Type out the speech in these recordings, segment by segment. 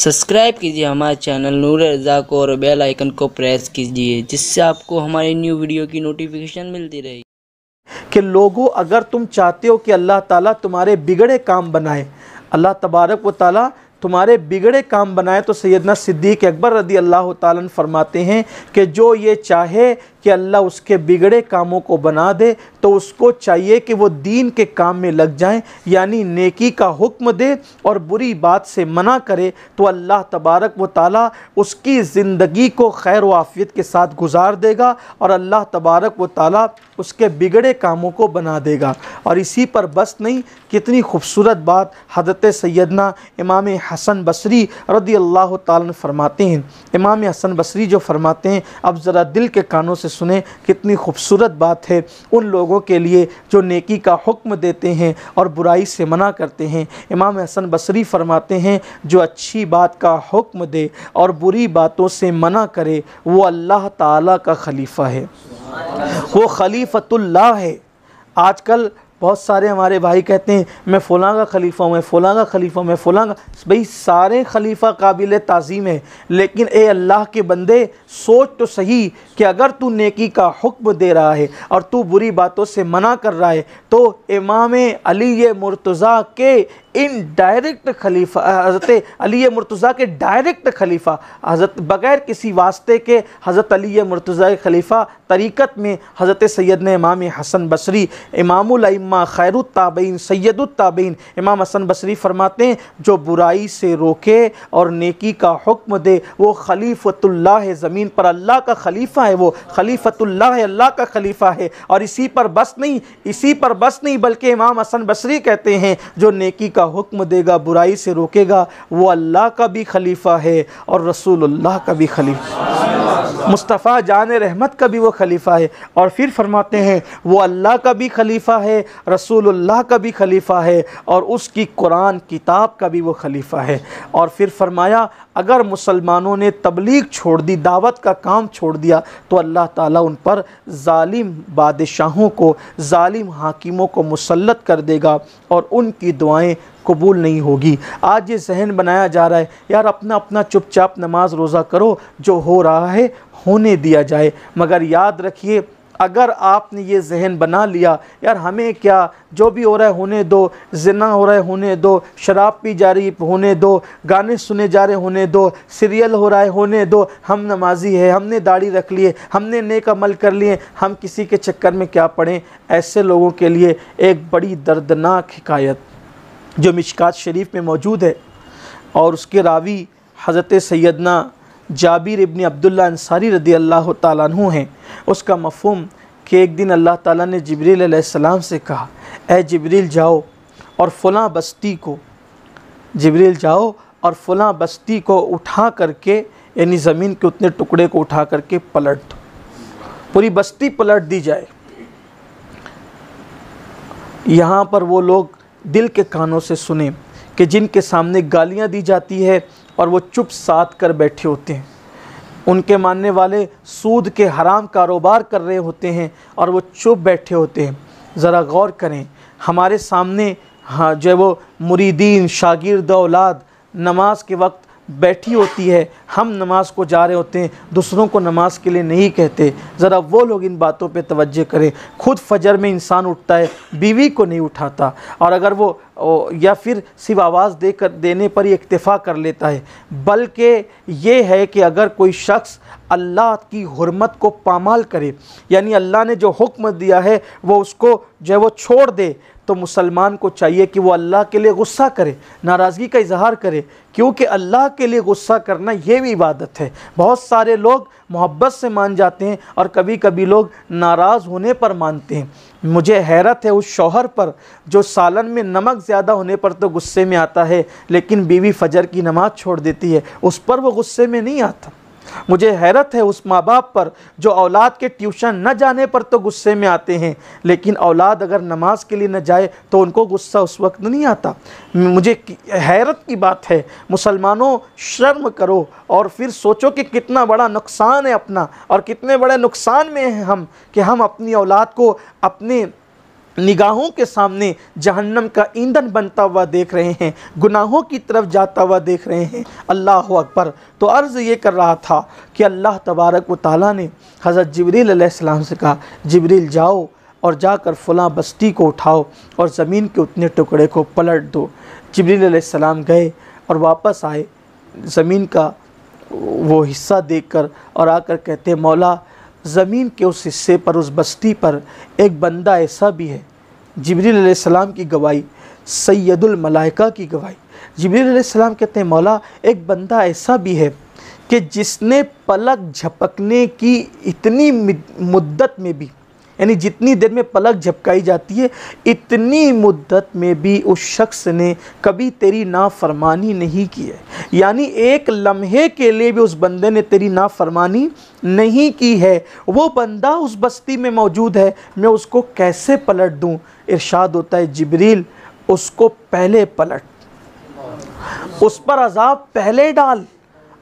subscribe कीजिए हमारे channel नूर रजा को और बेल आइकन को प्रेस कीजिए जिससे आपको हमारी न्यू वीडियो की नोटिफिकेशन मिलती रहे कि लोगों अगर तुम चाहते हो कि अल्लाह ताला तुम्हारे बिगड़े काम बनाए अल्लाह तबारक व ताला तुम्हारे बिगड़े काम बनाए तो सैदना सिद्दीक अकबर रदी अल्लाह तन फरमाते हैं कि जो ये चाहे कि अल्लाह उसके बिगड़े कामों को बना दे तो उसको चाहिए कि वो दीन के काम में लग जाएं यानी नेकी का हुक्म दे और बुरी बात से मना करे तो अल्लाह तबारक व ताली उसकी ज़िंदगी को खैर वाफ़ियत के साथ गुजार देगा और अल्लाह तबारक व ताली उसके बिगड़े कामों को बना देगा और इसी पर बस नहीं कितनी खूबसूरत बात हजरत सैदना इमाम हसन बसरी रदी अल्लाह फरमाते हैं इमाम हसन बसरी जो फरमाते हैं अब ज़रा दिल के कानों से सुने कितनी खूबसूरत बात है उन लोगों के लिए जो नेकी का हुक्म देते हैं और बुराई से मना करते हैं इमाम हसन बसरी फरमाते हैं जो अच्छी बात का हुक्म दे और बुरी बातों से मना करे वो अल्लाह ताला का खलीफा है वो खलीफतुल्ला है आजकल बहुत सारे हमारे भाई कहते हैं मैं फ़लाँ का खलीफ़ा हूँ मैं फ़लाँ का खलीफ़ा मैं फ़लाँ का भाई सारे खलीफ़ा काबिल तज़ीम है लेकिन ए अल्लाह के बंदे सोच तो सही कि अगर तू नेकी का हुक्म दे रहा है और तू बुरी बातों से मना कर रहा है तो इमाम अली मुर्तज़ा के इन डायरेक्ट खलीफा हज़रत अली मुर्तज़ा के डायरेक्ट खलीफा हज़रत बग़ैर किसी वास्ते के हज़रत अली मुर्तज़ा खलीफा तरीक़त में हज़रत सैद इमाम हसन बसरी इमामा खैरुताबीन सैदुलताबीन इमाम हसन बसरी फरमाते हैं जो बुराई से रोके और नेकी का हुक्म दे वो खलीफतुल्ला है ज़मीन पर अल्लाह का खलीफा है वो खलीफतुल्ला है अल्लाह का खलीफा है और इसी पर बस नहीं इसी पर बस नहीं बल्कि इमाम हसन बसरी कहते हैं जो नेकी का का हुक्म देगा बुराई से रोकेगा वो अल्लाह का भी खलीफा है और रसूलुल्लाह का भी खलीफा मुस्तफ़ा जान रहमत का भी वो खलीफा है और फिर फरमाते हैं वो अल्लाह का भी खलीफा है रसूलुल्लाह का भी खलीफा है और उसकी कुरान किताब का भी वो खलीफा है और फिर फरमाया अगर मुसलमानों ने तबलीग छोड़ दी दावत का काम छोड़ दिया तो अल्लाह ताला उन पर जालिम बादशाहों को जालिम हाकिमों को मुसलत कर देगा और उनकी दुआएं कबूल नहीं होगी आज ये जहन बनाया जा रहा है यार अपना अपना चुपचाप नमाज रोज़ा करो जो हो रहा है होने दिया जाए मगर याद रखिए अगर आपने ये जहन बना लिया यार हमें क्या जो भी हो रहा है होने दो जना हो रहा है होने दो शराब पी जा रही होने दो गाने सुने जा रहे होने दो सीरियल हो रहा है होने दो हम नमाजी है हमने दाढ़ी रख लिए हमने नेक अमल कर लिए हम किसी के चक्कर में क्या पड़ें ऐसे लोगों के लिए एक बड़ी दर्दनाक हकायत जो मिशकात शरीफ में मौजूद है और उसके रावी हज़रत सैदना जाबिर इबन अब्दुल्ला अंसारी रदी अल्लाह तु हैं उसका मफहम कि एक दिन अल्लाह ताला ने जबरील से कहा ए जबरील जाओ और फलां बस्ती को जबरील जाओ और फलां बस्ती को उठा करके यानी ज़मीन के उतने टुकड़े को उठा करके पलट दो पूरी बस्ती पलट दी जाए यहाँ पर वो लोग दिल के कानों से सुने कि जिनके सामने गालियाँ दी जाती है और वो चुप साथ कर बैठे होते हैं उनके मानने वाले सूद के हराम कारोबार कर रहे होते हैं और वो चुप बैठे होते हैं ज़रा गौर करें हमारे सामने हाँ जो है वो मुरीदीन शागिर्द औलाद नमाज के वक्त बैठी होती है हम नमाज को जा रहे होते हैं दूसरों को नमाज के लिए नहीं कहते ज़रा वो लोग इन बातों पे तवज्जो करें खुद फजर में इंसान उठता है बीवी को नहीं उठाता और अगर वो या फिर सिर्फ आवाज़ दे कर देने पर ही इक्तफ़ा कर लेता है बल्कि ये है कि अगर कोई शख्स अल्लाह की हरमत को पामाल करे यानी अल्लाह ने जो हुक्म दिया है वो उसको जो है वो छोड़ दे तो मुसलमान को चाहिए कि वो अल्लाह के लिए गुस्सा करे नाराज़गी का इजहार करे क्योंकि अल्लाह के लिए गुस्सा करना ये भी इबादत है बहुत सारे लोग मोहब्बत से मान जाते हैं और कभी कभी लोग नाराज़ होने पर मानते हैं मुझे हैरत है उस शौहर पर जो सालन में नमक ज़्यादा होने पर तो गुस्से में आता है लेकिन बीवी फजर की नमाज़ छोड़ देती है उस पर वो गुस्से में नहीं आता मुझे हैरत है उस माँ बाप पर जो औलाद के ट्यूशन न जाने पर तो गुस्से में आते हैं लेकिन औलाद अगर नमाज के लिए न जाए तो उनको गुस्सा उस वक्त नहीं आता मुझे हैरत की बात है मुसलमानों शर्म करो और फिर सोचो कि कितना बड़ा नुकसान है अपना और कितने बड़े नुकसान में हैं हम कि हम अपनी औलाद को अपने निगाहों के सामने जहन्नम का ईंधन बनता हुआ देख रहे हैं गुनाहों की तरफ जाता हुआ देख रहे हैं अल्लाह अकबर तो अर्ज़ ये कर रहा था कि अल्लाह तबारक व ताली ने हज़रत जबरील से कहा जबरील जाओ और जाकर फ़लां बस्ती को उठाओ और ज़मीन के उतने टुकड़े को पलट दो जबरील सलाम गए और वापस आए ज़मीन का वो हिस्सा कर और आकर कहते मौला ज़मीन के उस हिस्से पर उस बस्ती पर एक बंदा ऐसा भी है जबरीसम की गवाही सैदुलमलाइका की गवाही जबरीसम कहते हैं मौला एक बंदा ऐसा भी है कि जिसने पलक झपकने की इतनी मुद्दत में भी यानी जितनी देर में पलक झपकाई जाती है इतनी मुद्दत में भी उस शख्स ने कभी तेरी नाफरमानी नहीं की है यानी एक लम्हे के लिए भी उस बंदे ने तेरी नाफरमानी नहीं की है वो बंदा उस बस्ती में मौजूद है मैं उसको कैसे पलट दूँ इर्शाद होता है जबरील उसको पहले पलट उस पर अजाब पहले डाल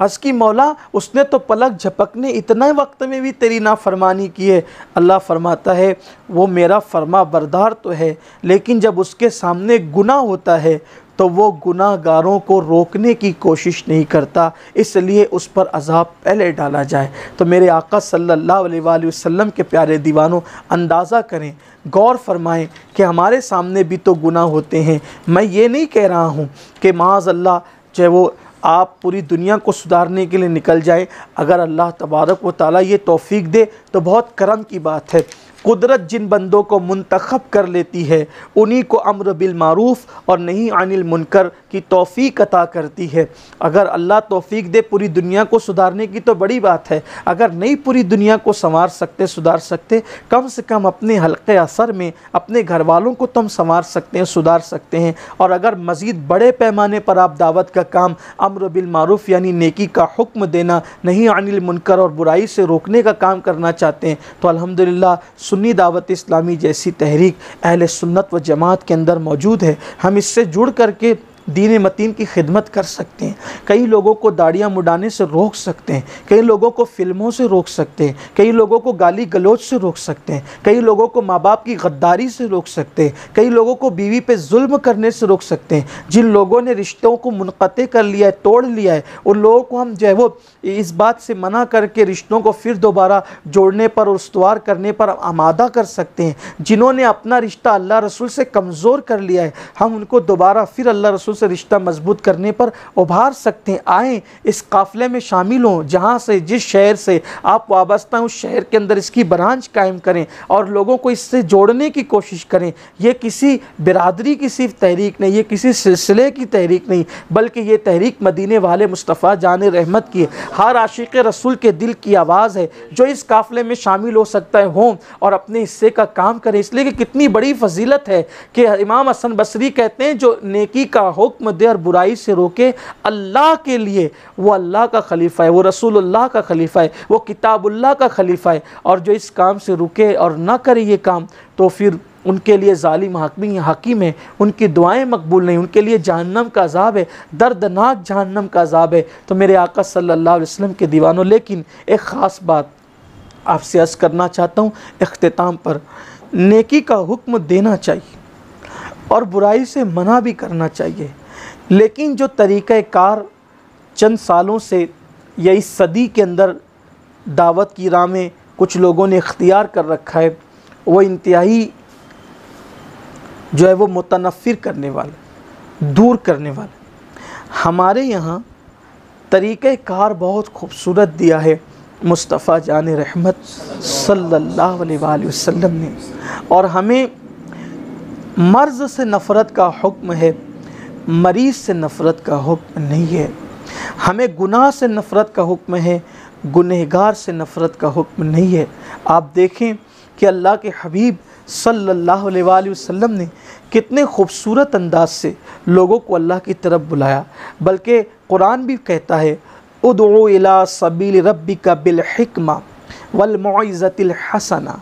असकी की मौला उसने तो पलक झपकने इतना वक्त में भी तेरी नाफरमानी की है अल्लाह फरमाता है वो मेरा फरमा बरदार तो है लेकिन जब उसके सामने गुनाह होता है तो वो गुनाहगारों को रोकने की कोशिश नहीं करता इसलिए उस पर अजाब पहले डाला जाए तो मेरे आका सल्लल्लाहु अलैहि वसल्लम के प्यारे दीवानों अंदाज़ा करें गौर फरमाएं कि हमारे सामने भी तो गुनाह होते हैं मैं ये नहीं कह रहा हूँ कि माज़ अल्लाह चाहे वो आप पूरी दुनिया को सुधारने के लिए निकल जाएं अगर अल्लाह तबारक व ताली ये तोफ़ी दे तो बहुत करम की बात है कुदरत जिन बंदों को मंतखब कर लेती है उन्हीं को अम्र बिलमारूफ़ और नहीं अनिल मुनकर की तोफ़ी अता करती है अगर अल्लाह तोफ़ी दे पूरी दुनिया को सुधारने की तो बड़ी बात है अगर नहीं पूरी दुनिया को संवार सकते सुधार सकते कम से कम अपने हल्के असर में अपने घर वालों को तुम संवार सकते हैं सुधार सकते हैं और अगर मज़ीद बड़े पैमाने पर आप दावत का काम अम्र बिलमारूफ़ यानी नेकी का हुक्म देना नहीं अनिल मुनकर और बुराई से रोकने का काम करना चाहते हैं तो अलहमदिल्ला सुन्नी दावत इस्लामी जैसी तहरीक अहल सुन्नत व जमात के अंदर मौजूद है हम इससे जुड़ करके दीन मतीन की खिदमत कर सकते हैं कई लोगों को दाढ़ियाँ मुडाने से रोक सकते हैं कई लोगों को फ़िल्मों से रोक सकते हैं कई लोगों को गाली गलोच से रोक सकते हैं कई लोगों को माँ बाप की गद्दारी से रोक सकते हैं कई लोगों को बीवी पे जुल्म करने से रोक सकते हैं जिन लोगों ने रिश्तों को मुनक़ कर लिया है तोड़ लिया है उन लोगों को हम जो है वो इस बात से मना करके रिश्तों को फिर दोबारा जोड़ने पर और उसवार करने पर आमादा कर सकते हैं जिन्होंने अपना रिश्ता अल्लाह रसूल से कमज़ोर कर लिया है हम उनको दोबारा फिर अल्लाह रसूल साथों से रिश्ता मजबूत करने पर उभार सकते हैं आएँ इस काफ़िले में शामिल हों जहाँ से जिस शहर से आप वाबस्ता हैं उस शहर के अंदर इसकी ब्रांच कायम करें और लोगों को इससे जोड़ने की कोशिश करें यह किसी बिरादरी की सिर्फ तहरीक नहीं ये किसी सिलसिले की तहरीक नहीं बल्कि ये तहरीक मदीने वाले मुस्तफ़ा जान रहमत की हर आशिक रसूल के दिल की आवाज़ है जो इस काफ़िले में शामिल हो सकता है हों और अपने हिस्से का काम करें इसलिए कि कितनी बड़ी फजीलत है कि इमाम हसन बसरी कहते हैं जो नेकी का हो हुक्म दे और बुराई से रोके अल्लाह के लिए वो अल्लाह का खलीफा है वो रसूलुल्लाह का खलीफा है वो किताबुल्लाह का खलीफा है और जो इस काम से रुके और ना करे ये काम तो फिर उनके लिए ालिम हकमी हकीम है उनकी दुआएं मकबूल नहीं उनके लिए जहन्नम का अजाब है दर्दनाक जहन्नम का अजाब है तो मेरे आका सल्लल्लाहु अलैहि वसल्लम के दीवानों लेकिन एक ख़ास बात आपसे अर्ज़ करना चाहता हूँ अख्ताम पर नेकी का हुक्म देना चाहिए और बुराई से मना भी करना चाहिए लेकिन जो तरीक़ाकार चंद सालों से या इस सदी के अंदर दावत की राह में कुछ लोगों ने इख्तियार कर रखा है वो इंतहाई जो है वो मुतनफ़िर करने वाले दूर करने वाले हमारे यहाँ तरीक़ार बहुत खूबसूरत दिया है मुस्तफ़ा जान रहमत सल्लल्लाहु अलैहि वसल्लम ने और हमें मर्ज से नफ़रत का हुक्म है मरीज़ से नफ़रत का हुक्म नहीं है हमें गुनाह से नफ़रत का हुक्म है गुनहगार से नफ़रत का हुक्म नहीं है आप देखें कि अल्लाह के हबीब सल्लल्लाहु अलैहि वसल्लम ने कितने खूबसूरत अंदाज से लोगों को अल्लाह की तरफ बुलाया बल्कि कुरान भी कहता है उदो इला सबील रब्बी का बिलहिकमा वलमज़तिल हसना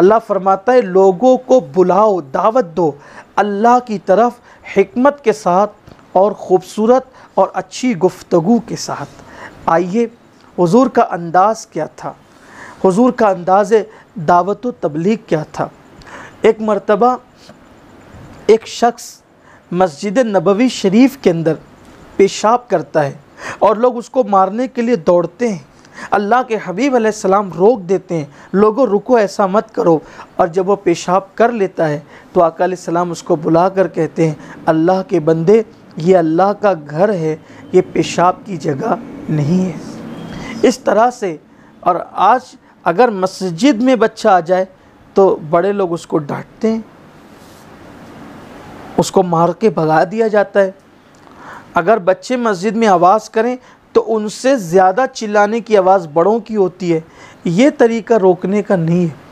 अल्लाह फरमाता है लोगों को बुलाओ दावत दो अल्लाह की तरफ हमत के साथ और ख़ूबसूरत और अच्छी गुफ्तगु के साथ आइए हुजूर का अंदाज़ क्या था हुजूर का अंदाज़ दावत तबलीग क्या था एक मरतबा एक शख्स मस्जिद नबवी शरीफ के अंदर पेशाब करता है और लोग उसको मारने के लिए दौड़ते हैं अल्लाह के हबीब आसमाम रोक देते हैं लोगों रुको ऐसा मत करो और जब वो पेशाब कर लेता है तो आका सलाम उसको बुला कर कहते हैं अल्लाह के बंदे ये अल्लाह का घर है ये पेशाब की जगह नहीं है इस तरह से और आज अगर मस्जिद में बच्चा आ जाए तो बड़े लोग उसको डांटते हैं उसको मार के भगा दिया जाता है अगर बच्चे मस्जिद में आवाज़ करें तो उनसे ज़्यादा चिल्लाने की आवाज़ बड़ों की होती है ये तरीका रोकने का नहीं है